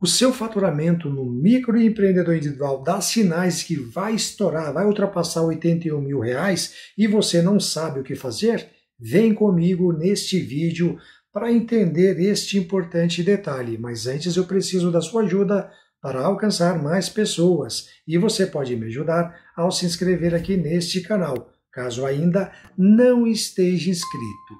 o seu faturamento no microempreendedor individual dá sinais que vai estourar, vai ultrapassar 81 mil reais e você não sabe o que fazer? Vem comigo neste vídeo para entender este importante detalhe. Mas antes eu preciso da sua ajuda para alcançar mais pessoas e você pode me ajudar ao se inscrever aqui neste canal, caso ainda não esteja inscrito.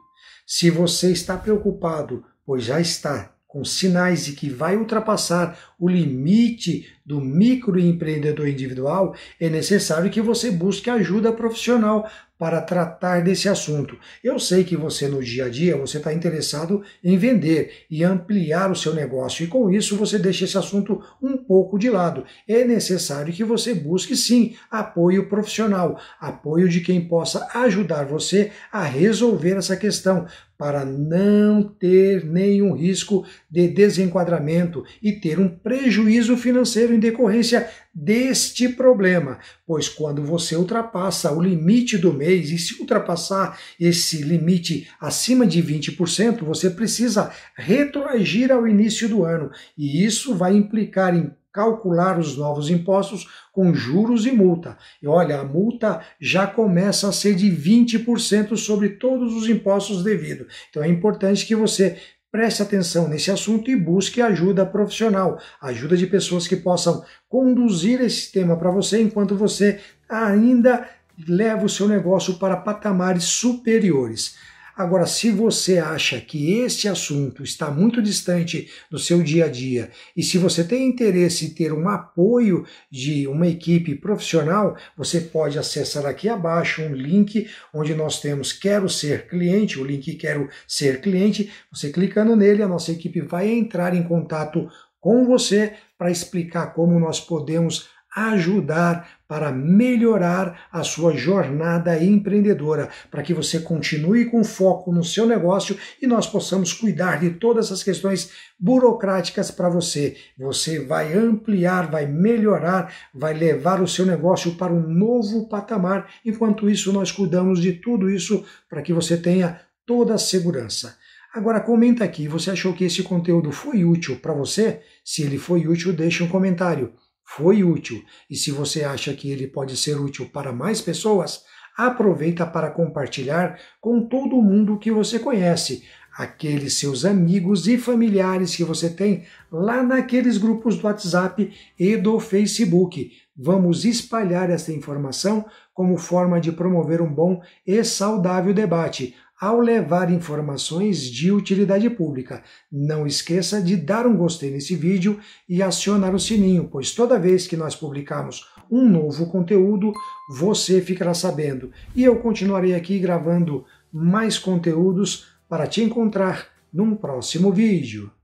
Se você está preocupado, pois já está com sinais e que vai ultrapassar o limite do microempreendedor individual, é necessário que você busque ajuda profissional para tratar desse assunto. Eu sei que você no dia a dia você está interessado em vender e ampliar o seu negócio e com isso você deixa esse assunto um pouco de lado. É necessário que você busque sim apoio profissional, apoio de quem possa ajudar você a resolver essa questão para não ter nenhum risco de desenquadramento e ter um prejuízo financeiro em decorrência deste problema, pois quando você ultrapassa o limite do mês e se ultrapassar esse limite acima de 20%, você precisa retroagir ao início do ano e isso vai implicar em calcular os novos impostos com juros e multa. E olha, a multa já começa a ser de 20% sobre todos os impostos devidos. Então é importante que você Preste atenção nesse assunto e busque ajuda profissional, ajuda de pessoas que possam conduzir esse tema para você enquanto você ainda leva o seu negócio para patamares superiores. Agora, se você acha que esse assunto está muito distante do seu dia a dia e se você tem interesse em ter um apoio de uma equipe profissional, você pode acessar aqui abaixo um link onde nós temos Quero Ser Cliente, o link Quero Ser Cliente. Você clicando nele, a nossa equipe vai entrar em contato com você para explicar como nós podemos ajudar para melhorar a sua jornada empreendedora, para que você continue com foco no seu negócio e nós possamos cuidar de todas essas questões burocráticas para você. Você vai ampliar, vai melhorar, vai levar o seu negócio para um novo patamar. Enquanto isso, nós cuidamos de tudo isso para que você tenha toda a segurança. Agora comenta aqui, você achou que esse conteúdo foi útil para você? Se ele foi útil, deixe um comentário foi útil e se você acha que ele pode ser útil para mais pessoas, aproveita para compartilhar com todo mundo que você conhece, aqueles seus amigos e familiares que você tem lá naqueles grupos do WhatsApp e do Facebook. Vamos espalhar essa informação como forma de promover um bom e saudável debate ao levar informações de utilidade pública. Não esqueça de dar um gostei nesse vídeo e acionar o sininho, pois toda vez que nós publicarmos um novo conteúdo, você ficará sabendo. E eu continuarei aqui gravando mais conteúdos para te encontrar num próximo vídeo.